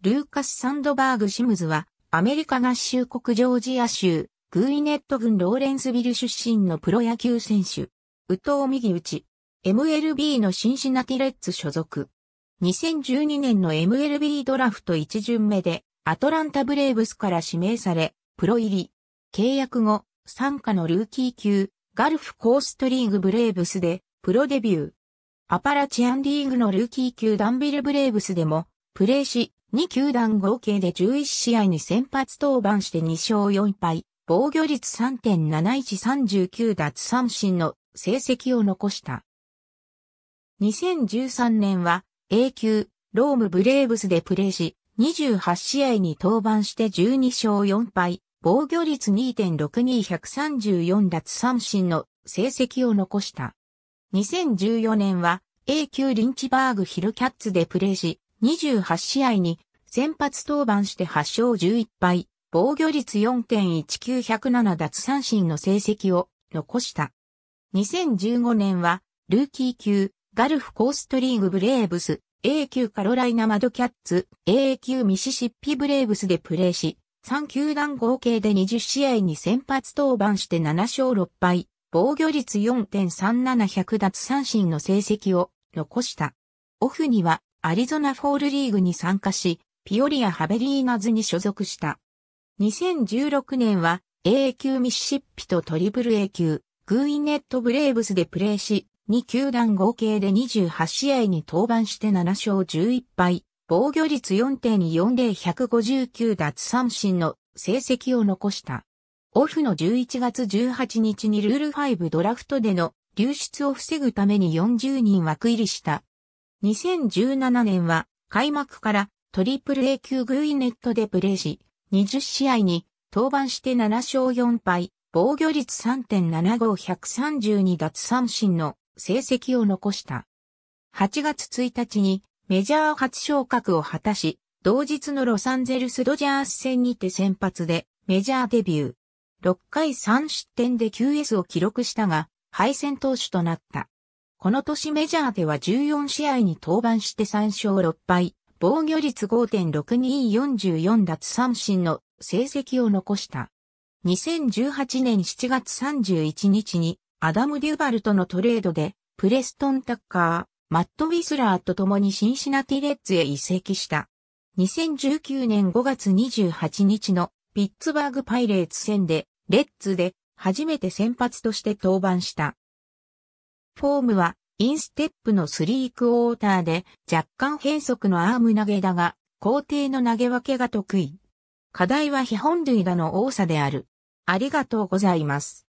ルーカス・サンドバーグ・シムズは、アメリカ合衆国ジョージア州、グーイネット郡ローレンスビル出身のプロ野球選手。宇藤右打ち。MLB のシンシナティレッツ所属。2012年の MLB ドラフト1巡目で、アトランタブレーブスから指名され、プロ入り。契約後、参加のルーキー級、ガルフコーストリーグブレーブスで、プロデビュー。アパラチアンリーグのルーキー級ダンビルブレーブスでも、プレーし、2球団合計で11試合に先発登板して2勝4敗、防御率3.7139奪三振の成績を残した。2013年は A 級ロームブレーブスでプレーし、28試合に登板して12勝4敗、防御率2.62134奪三振の成績を残した。2014年は A 級リンチバーグヒルキャッツでプレーし、28試合に先発登板して8勝11敗、防御率4.19107奪三振の成績を残した。2015年は、ルーキー級、ガルフコーストリーグブレーブス、A 級カロライナマドキャッツ、A 級ミシシッピブレーブスでプレーし、3球団合計で20試合に先発登板して7勝6敗、防御率4 3 7 0 0奪三振の成績を残した。オフにはアリゾナフォールリーグに参加し、ピオリア・ハベリーナズに所属した。2016年は A 級ミシシッピとトリプル A 級、グーイネット・ブレーブスでプレーし、2球団合計で28試合に登板して7勝11敗、防御率4.24159奪三振の成績を残した。オフの11月18日にルール5ドラフトでの流出を防ぐために40人枠入りした2017年は開幕からトリプル A 級グイネットでプレーし、20試合に登板して7勝4敗、防御率3.75132奪三振の成績を残した。8月1日にメジャー初昇格を果たし、同日のロサンゼルスドジャース戦にて先発でメジャーデビュー。6回3失点で QS を記録したが、敗戦投手となった。この年メジャーでは14試合に登板して3勝6敗、防御率5.6244奪三振の成績を残した。2018年7月31日にアダム・デュバルとのトレードでプレストン・タッカー、マット・ウィスラーと共にシンシナティ・レッズへ移籍した。2019年5月28日のピッツバーグパイレーツ戦でレッズで初めて先発として登板した。フォームはインステップのスリークォーターで若干変則のアーム投げだが、工程の投げ分けが得意。課題は非本塁打の多さである。ありがとうございます。